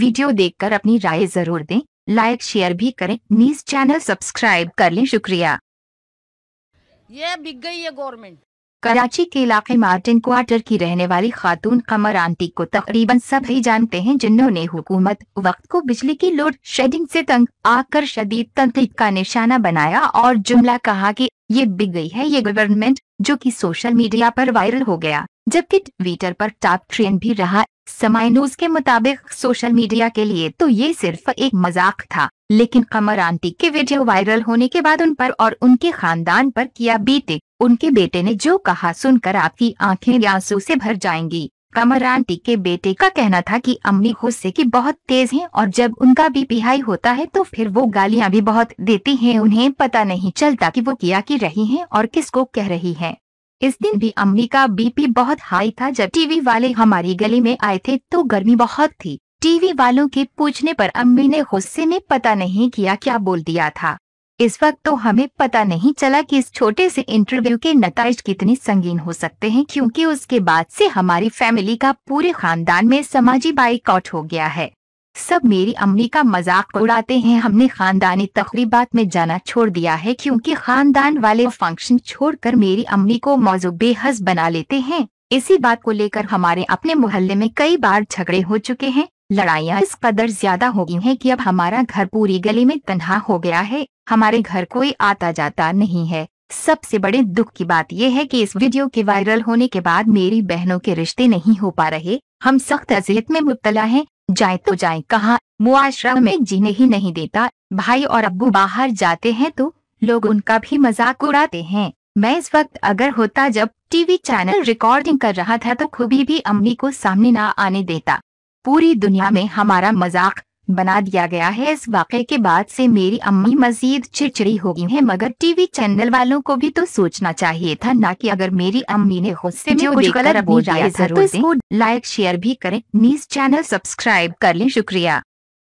Video देखकर अपनी राय जरूर दें लाइक शेयर भी करें न्यूज चैनल सब्सक्राइब कर लें शुक्रिया ये बिक गई है गवर्नमेंट कराची के इलाके मार्टिन क्वार्टर की रहने वाली खातून कमर आंटी को तकरीबन सभी जानते हैं जिन्होंने हुकूमत वक्त को बिजली की लोड शेडिंग से तंग आकर शदीद तनकीद का निशाना बनाया और जुमला कहा कि ये बिक गई है ये गवर्नमेंट जो कि सोशल मीडिया पर वायरल हो गया जबकि ट्विटर पर टॉप ट्रेंड भी रहा न्यूज के मुताबिक सोशल मीडिया के लिए तो ये सिर्फ एक मजाक था लेकिन कमर आंटी के वीडियो वायरल होने के बाद उन पर और उनके खानदान पर किया बीते उनके बेटे ने जो कहा सुनकर आपकी आंखें आंसू से भर जाएंगी कमर आंटी के बेटे का कहना था कि अम्मी गुस्से की बहुत तेज हैं और जब उनका भी बिहाई होता है तो फिर वो गालियां भी बहुत देती हैं उन्हें पता नहीं चलता कि वो किया की रही हैं और किसको कह रही हैं। इस दिन भी अम्मी का बीपी बहुत हाई था जब टीवी वाले हमारी गली में आए थे तो गर्मी बहुत थी टीवी वालों के पूछने पर अम्मी ने गुस्से में पता नहीं किया क्या बोल दिया था इस वक्त तो हमें पता नहीं चला कि इस छोटे से इंटरव्यू के नतज कितने संगीन हो सकते हैं क्योंकि उसके बाद से हमारी फैमिली का पूरे खानदान में समाजी बाइकआउट हो गया है सब मेरी अम्मी का मजाक उड़ाते हैं हमने खानदानी तकरीबात में जाना छोड़ दिया है क्योंकि खानदान वाले फंक्शन छोड़कर मेरी अम्मी को मौजूद बेहस बना लेते हैं इसी बात को लेकर हमारे अपने मोहल्ले में कई बार झगड़े हो चुके हैं लड़ाइयाँ इस कदर ज्यादा हो गई हैं कि अब हमारा घर पूरी गली में तनहा हो गया है हमारे घर कोई आता जाता नहीं है सबसे बड़े दुख की बात यह है कि इस वीडियो के वायरल होने के बाद मेरी बहनों के रिश्ते नहीं हो पा रहे हम सख्त अजियत में मुबतला हैं जाए तो जाए कहा मुआशरा में जीने ही नहीं देता भाई और अब्बू बाहर जाते हैं तो लोग उनका भी मजाक उड़ाते हैं मैं इस वक्त अगर होता जब टीवी चैनल रिकॉर्डिंग कर रहा था तो खुबी भी अम्मी को सामने ना आने देता पूरी दुनिया में हमारा मजाक बना दिया गया है इस वाक़े के बाद से मेरी अम्मी मजीद चिड़चिड़ी हो गई है मगर टीवी चैनल वालों को भी तो सोचना चाहिए था ना कि अगर मेरी अम्मी ने गुस्से में कुछ गलत बोल दिया था तो इसको लाइक शेयर भी करें न्यूज चैनल सब्सक्राइब कर लें शुक्रिया